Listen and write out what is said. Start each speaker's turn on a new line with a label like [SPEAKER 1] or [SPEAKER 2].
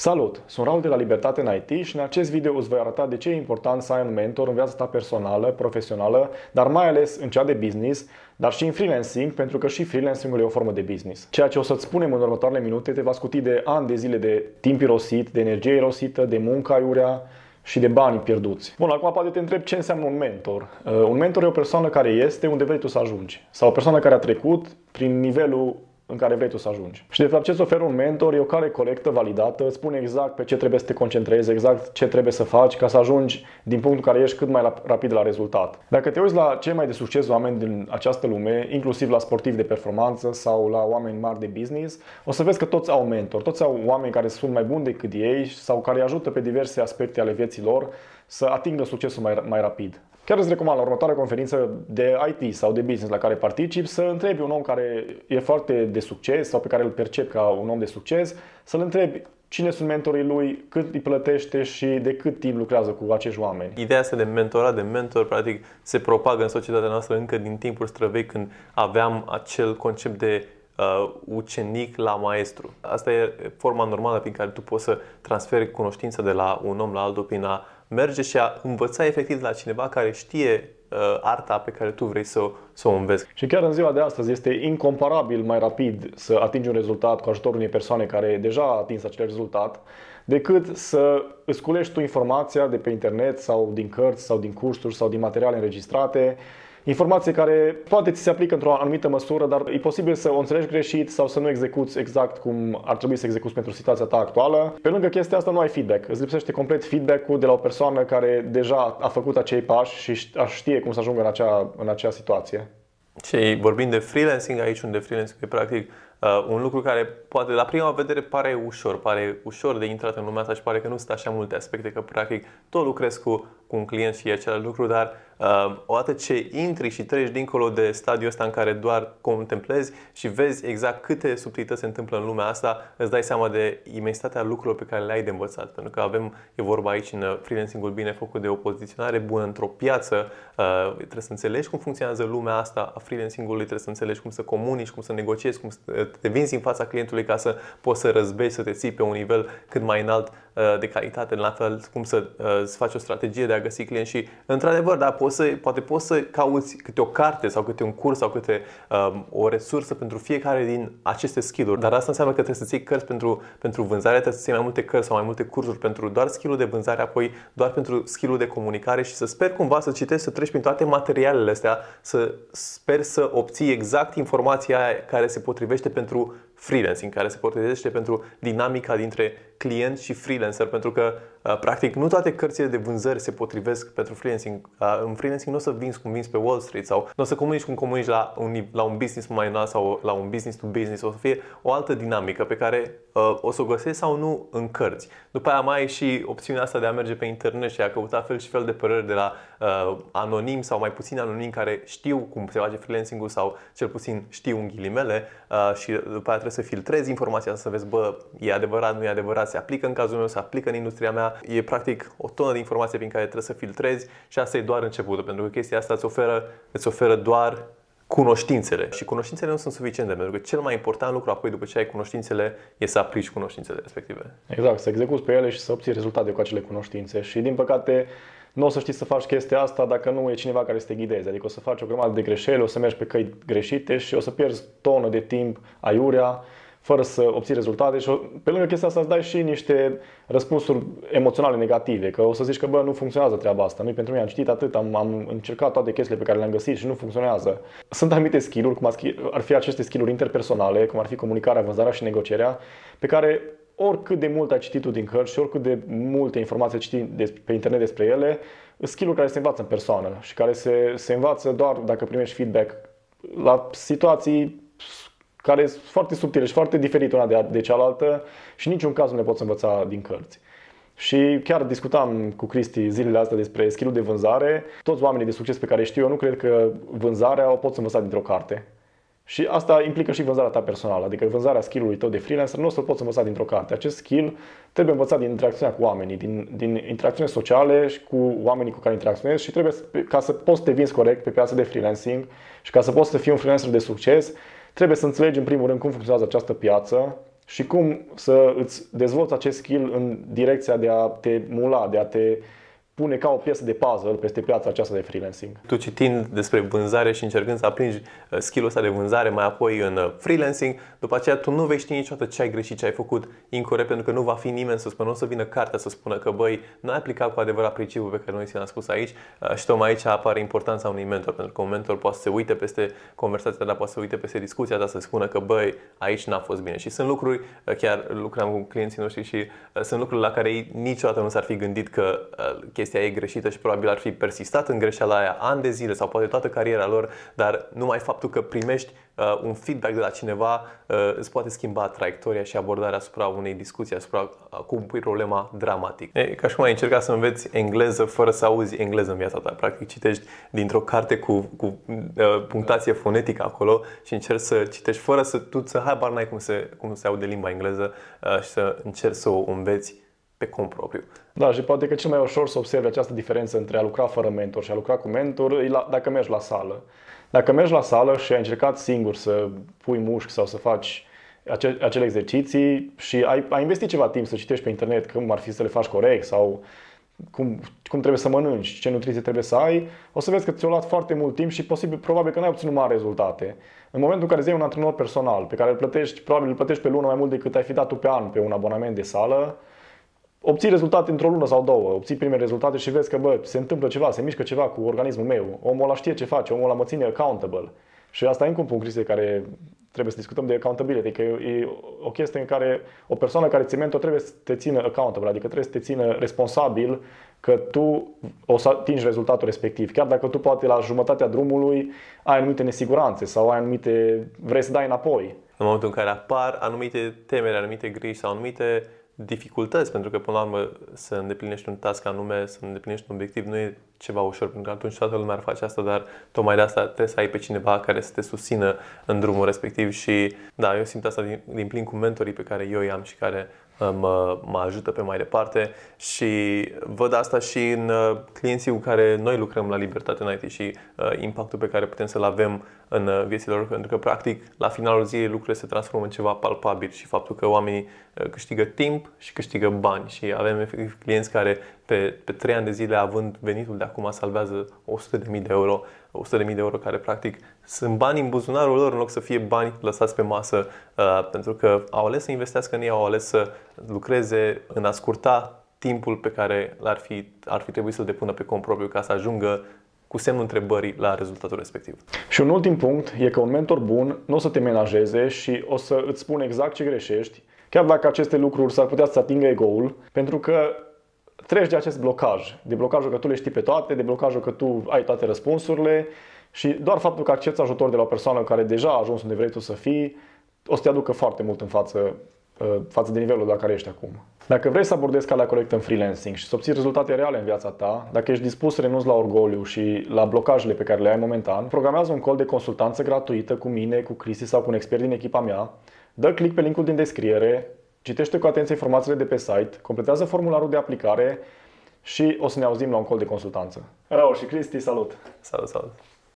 [SPEAKER 1] Salut! Sunt Raul de la Libertate în IT și în acest video îți voi arăta de ce e important să ai un mentor în viața ta personală, profesională, dar mai ales în cea de business, dar și în freelancing, pentru că și freelancingul e o formă de business. Ceea ce o să-ți spunem în următoarele minute te va scuti de ani de zile de timp irosit, de energie irosită, de muncă aiurea, și de bani pierduți. Bun, acum poate te întreb ce înseamnă un mentor. Uh, un mentor e o persoană care este unde vrei tu să ajungi sau o persoană care a trecut prin nivelul în care vrei tu să ajungi. Și de fapt ce îți oferă un mentor e o cale corectă, validată, îți spune exact pe ce trebuie să te concentrezi, exact ce trebuie să faci ca să ajungi din punctul în care ești cât mai rapid la rezultat. Dacă te uiți la cei mai de succes oameni din această lume, inclusiv la sportivi de performanță sau la oameni mari de business, o să vezi că toți au mentor, toți au oameni care sunt mai buni decât ei sau care îi ajută pe diverse aspecte ale vieții lor să atingă succesul mai, mai rapid. Chiar îți recomand la următoarea conferință de IT sau de business la care particip să întrebi un om care e foarte de succes sau pe care îl percep ca un om de succes, să-l întrebi cine sunt mentorii lui, cât îi plătește și de cât timp lucrează cu acești oameni.
[SPEAKER 2] Ideea asta de mentorat, de mentor, practic se propagă în societatea noastră încă din timpul străvechi când aveam acel concept de uh, ucenic la maestru. Asta e forma normală prin care tu poți să transferi cunoștință de la un om la altul prin a merge și a învăța efectiv de la cineva care știe uh, arta pe care tu vrei să, să o înveți. Și chiar în ziua de astăzi este
[SPEAKER 1] incomparabil mai rapid să atingi un rezultat cu ajutorul unei persoane care deja a atins acel rezultat decât să îți culești tu informația de pe internet sau din cărți sau din cursuri sau din materiale înregistrate Informație care poate ți se aplică într-o anumită măsură, dar e posibil să o înțelegi greșit sau să nu execuți exact cum ar trebui să execuți pentru situația ta actuală. Pe lângă chestia asta nu ai feedback. Îți lipsește complet feedback-ul de la o persoană care deja a făcut acei pași și știe cum să ajungă în acea, în acea situație.
[SPEAKER 2] Și vorbim de freelancing aici, unde freelancing e practic uh, un lucru care poate la prima vedere pare ușor, pare ușor de intrat în lumea asta și pare că nu sunt așa multe aspecte, că practic tot lucrezi cu cu un client și același lucru, dar uh, odată ce intri și treci dincolo de stadiul ăsta în care doar contemplezi și vezi exact câte subtilități se întâmplă în lumea asta, îți dai seama de imensitatea lucrurilor pe care le ai de învățat. Pentru că avem, e vorba aici în uh, freelancing-ul bine făcut de o poziționare bună într-o piață, uh, trebuie să înțelegi cum funcționează lumea asta a freelancing-ului, trebuie să înțelegi cum să comunici, cum să negociezi, cum să te vinzi în fața clientului ca să poți să răzbești, să te ții pe un nivel cât mai înalt uh, de calitate, la fel cum să, uh, să faci o strategie de a găsi clienți și, într-adevăr, da, poți să, poate poți să cauți câte o carte sau câte un curs sau câte um, o resursă pentru fiecare din aceste skill-uri, dar asta înseamnă că trebuie să ții cărți pentru, pentru vânzare, trebuie să ții mai multe cărți sau mai multe cursuri pentru doar skill de vânzare, apoi doar pentru skill de comunicare și să sper cumva să citești, să treci prin toate materialele astea, să sper să obții exact informația aia care se potrivește pentru freelancing, care se potrivește pentru dinamica dintre client și freelancer, pentru că uh, practic nu toate cărțile de vânzări se potrivesc pentru freelancing. Uh, în freelancing nu o să vinzi cum vinzi pe Wall Street sau nu o să comunici cum comunici la un, la un business mai înalt sau la un business to business. O să fie o altă dinamică pe care uh, o să o găsești sau nu în cărți. După aia mai ai și opțiunea asta de a merge pe internet și a căuta fel și fel de păreri de la uh, anonim sau mai puțin anonim care știu cum se face freelancing-ul sau cel puțin știu în ghilimele uh, și după aia trebuie să filtrezi informația, să vezi, bă, e adevărat, nu e adevărat, se aplică în cazul meu, se aplică în industria mea. E practic o tonă de informație prin care trebuie să filtrezi și asta e doar începutul, pentru că chestia asta îți oferă, îți oferă doar cunoștințele. Și cunoștințele nu sunt suficiente, pentru că cel mai important lucru apoi după ce ai cunoștințele e să aplici cunoștințele respective.
[SPEAKER 1] Exact, să execuți pe ele și să obții rezultate cu acele cunoștințe. Și din păcate, nu o să știi să faci chestia asta dacă nu e cineva care să te ghideze. Adică o să faci o grămadă de greșeli, o să mergi pe căi greșite și o să pierzi tonă de timp aiurea fără să obții rezultate și pe lângă chestia asta îți dai și niște răspunsuri emoționale negative, că o să zici că bă, nu funcționează treaba asta, nu pentru mine, am citit atât, am, am încercat toate chestiile pe care le-am găsit și nu funcționează. Sunt anumite skill-uri, cum ar fi aceste skill-uri interpersonale, cum ar fi comunicarea, vânzarea și negocierea, pe care oricât de mult ai citit tu din cărți și oricât de multe informații ai citit pe internet despre ele, skill care se învață în persoană și care se, se învață doar dacă primești feedback la situații care sunt foarte subtile și foarte diferite una de, de cealaltă și în niciun caz nu le poți învăța din cărți. Și chiar discutam cu Cristi zilele astea despre skill de vânzare. Toți oamenii de succes pe care știu eu nu cred că vânzarea o poți învăța dintr-o carte. Și asta implică și vânzarea ta personală, adică vânzarea skill-ului tău de freelancer nu o să-l poți învăța dintr-o carte. Acest skill trebuie învățat din interacțiunea cu oamenii, din, din interacțiuni sociale și cu oamenii cu care interacționezi și trebuie ca să poți să te vinzi corect pe piața de freelancing și ca să poți să fii un freelancer de succes, trebuie să înțelegi în primul rând cum funcționează această piață și cum să îți dezvolți acest skill în direcția de a te mula, de a te pune ca o piesă de puzzle peste piața aceasta
[SPEAKER 2] de freelancing. Tu citind despre vânzare și încercând să apringi uh, skill-ul ăsta de vânzare mai apoi în uh, freelancing, după aceea tu nu vei ști niciodată ce ai greșit, ce ai făcut incorrect, pentru că nu va fi nimeni să spună, nu o să vină cartea să spună că băi, nu ai aplicat cu adevărat principiul pe care noi ți-l-am spus aici uh, și tocmai aici apare importanța unui mentor, pentru că un mentor poate să se uite peste conversația ta, poate să se uite peste discuția ta, să spună că băi, aici n-a fost bine. Și sunt lucruri, chiar lucram cu clienții noștri și sunt lucruri la care ei niciodată nu s-ar fi gândit că chestia chestia ei greșită și probabil ar fi persistat în greșeala aia ani de zile sau poate toată cariera lor, dar numai faptul că primești uh, un feedback de la cineva uh, îți poate schimba traiectoria și abordarea asupra unei discuții, asupra uh, cum pui problema dramatic. E, ca și cum ai încerca să înveți engleză fără să auzi engleză în viața ta. Practic citești dintr-o carte cu, cu uh, punctație fonetică acolo și încerci să citești fără să tu să habar n-ai cum se, cum se aude limba engleză uh, și să încerci să o înveți pe cont propriu.
[SPEAKER 1] Da, și poate că cel mai ușor să observi această diferență între a lucra fără mentor și a lucra cu mentor e la, dacă mergi la sală. Dacă mergi la sală și ai încercat singur să pui mușchi sau să faci ace, acele exerciții și ai, ai investit ceva timp să citești pe internet cum ar fi să le faci corect sau cum, cum trebuie să mănânci, ce nutriție trebuie să ai, o să vezi că ți-a luat foarte mult timp și posibil, probabil că n-ai obținut mari rezultate. În momentul în care îți un antrenor personal pe care îl plătești, probabil îl plătești pe lună mai mult decât ai fi dat tu pe an pe un abonament de sală, obții rezultate într-o lună sau două, obții prime rezultate și vezi că bă, se întâmplă ceva, se mișcă ceva cu organismul meu, omul ăla știe ce face, omul ăla mă ține accountable. Și asta e încă un punct, Cristi, care trebuie să discutăm de accountability, că e o chestie în care o persoană care ți mentor trebuie să te țină accountable, adică trebuie să te țină responsabil că tu o să atingi rezultatul respectiv, chiar dacă tu poate la jumătatea drumului ai anumite nesiguranțe sau ai anumite, vrei să dai înapoi.
[SPEAKER 2] În momentul în care apar anumite temeri, anumite griji sau anumite dificultăți, pentru că până la urmă să îndeplinești un task anume, să îndeplinești un obiectiv, nu e ceva ușor, pentru că atunci toată lumea ar face asta, dar tocmai de asta trebuie să ai pe cineva care să te susțină în drumul respectiv și da, eu simt asta din, din plin cu mentorii pe care eu i-am și care mă, mă ajută pe mai departe și văd asta și în uh, clienții cu care noi lucrăm la Libertate în IT și uh, impactul pe care putem să-l avem în uh, viețile lor, pentru că practic la finalul zilei lucrurile se transformă în ceva palpabil și faptul că oamenii câștigă timp și câștigă bani și avem clienți care pe, pe 3 ani de zile, având venitul de acum, salvează 100.000 de euro, 100.000 de euro care practic sunt bani în buzunarul lor în loc să fie bani lăsați pe masă uh, pentru că au ales să investească în ei, au ales să lucreze în a scurta timpul pe care ar fi, ar fi trebuit să-l depună pe cont propriu ca să ajungă cu semnul întrebării la rezultatul respectiv.
[SPEAKER 1] Și un ultim punct e că un mentor bun nu o să te menajeze și o să îți spun exact ce greșești, chiar dacă aceste lucruri s-ar putea să atingă egoul, pentru că treci de acest blocaj, de blocajul că tu le știi pe toate, de blocajul că tu ai toate răspunsurile și doar faptul că accepti ajutor de la o persoană care deja a ajuns unde vrei tu să fii, o să te aducă foarte mult în față uh, față de nivelul la care ești acum. Dacă vrei să abordezi calea corectă în freelancing și să obții rezultate reale în viața ta, dacă ești dispus să renunți la orgoliu și la blocajele pe care le ai momentan, programează un call de consultanță gratuită cu mine, cu Cristi sau cu un expert din echipa mea, dă click pe linkul din descriere, Citește cu atenție informațiile de pe site, completează formularul de aplicare și o să ne auzim la un call de consultanță. Raul și Cristi, salut! Salut, salut!